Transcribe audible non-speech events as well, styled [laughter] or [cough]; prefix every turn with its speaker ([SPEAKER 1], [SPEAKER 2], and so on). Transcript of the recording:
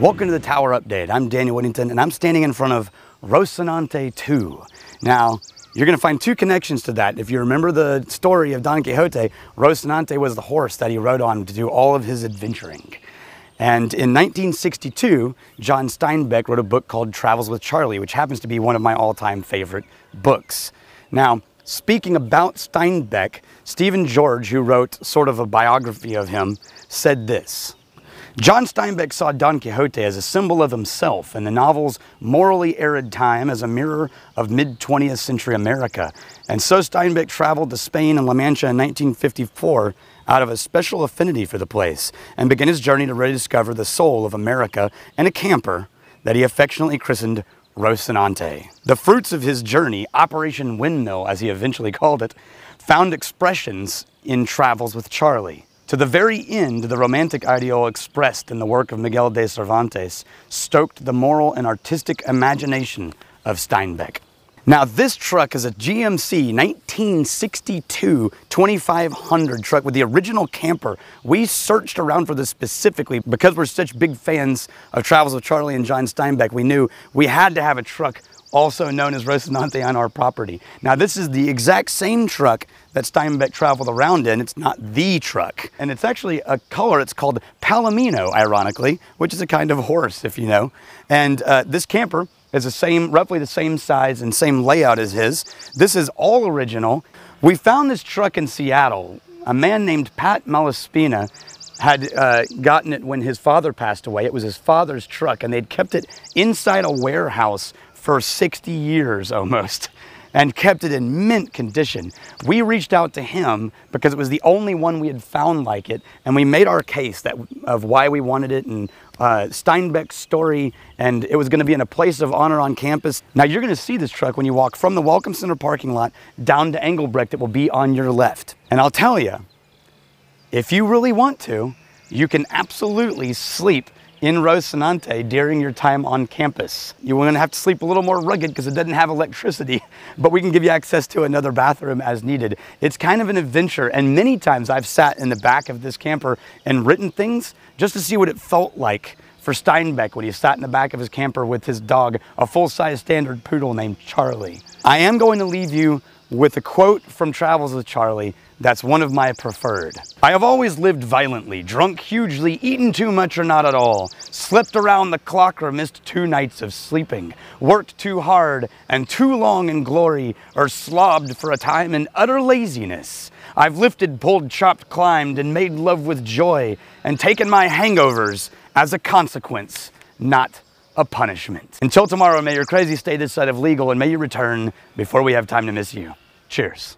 [SPEAKER 1] Welcome to the Tower Update. I'm Daniel Whittington and I'm standing in front of Rocinante 2. Now, you're going to find two connections to that. If you remember the story of Don Quixote, Rocinante was the horse that he rode on to do all of his adventuring. And in 1962, John Steinbeck wrote a book called Travels with Charlie, which happens to be one of my all-time favorite books. Now, speaking about Steinbeck, Stephen George, who wrote sort of a biography of him, said this. John Steinbeck saw Don Quixote as a symbol of himself and the novel's morally arid time as a mirror of mid-20th century America. And so Steinbeck traveled to Spain and La Mancha in 1954 out of a special affinity for the place and began his journey to rediscover the soul of America and a camper that he affectionately christened Rocinante. The fruits of his journey, Operation Windmill as he eventually called it, found expressions in Travels with Charlie. To the very end, the romantic ideal expressed in the work of Miguel de Cervantes stoked the moral and artistic imagination of Steinbeck. Now, this truck is a GMC 1962 2500 truck with the original camper. We searched around for this specifically because we're such big fans of Travels of Charlie and John Steinbeck. We knew we had to have a truck also known as Rosinante on our property. Now this is the exact same truck that Steinbeck traveled around in. It's not the truck. And it's actually a color, it's called Palomino, ironically, which is a kind of horse, if you know. And uh, this camper is the same, roughly the same size and same layout as his. This is all original. We found this truck in Seattle. A man named Pat Malaspina had uh, gotten it when his father passed away. It was his father's truck, and they'd kept it inside a warehouse for 60 years almost and kept it in mint condition. We reached out to him because it was the only one we had found like it, and we made our case that of why we wanted it and uh, Steinbeck's story, and it was going to be in a place of honor on campus. Now you're going to see this truck when you walk from the Welcome Center parking lot down to Engelbrecht. It will be on your left, and I'll tell you, if you really want to, you can absolutely sleep in Rocinante during your time on campus. You're gonna have to sleep a little more rugged because it doesn't have electricity, [laughs] but we can give you access to another bathroom as needed. It's kind of an adventure, and many times I've sat in the back of this camper and written things just to see what it felt like for Steinbeck when he sat in the back of his camper with his dog, a full-size standard poodle named Charlie. I am going to leave you with a quote from Travels with Charlie that's one of my preferred. I have always lived violently, drunk hugely, eaten too much or not at all, slept around the clock or missed two nights of sleeping, worked too hard and too long in glory, or slobbed for a time in utter laziness. I've lifted, pulled, chopped, climbed, and made love with joy, and taken my hangovers as a consequence, not a punishment. Until tomorrow, may your crazy stay this side of legal, and may you return before we have time to miss you. Cheers.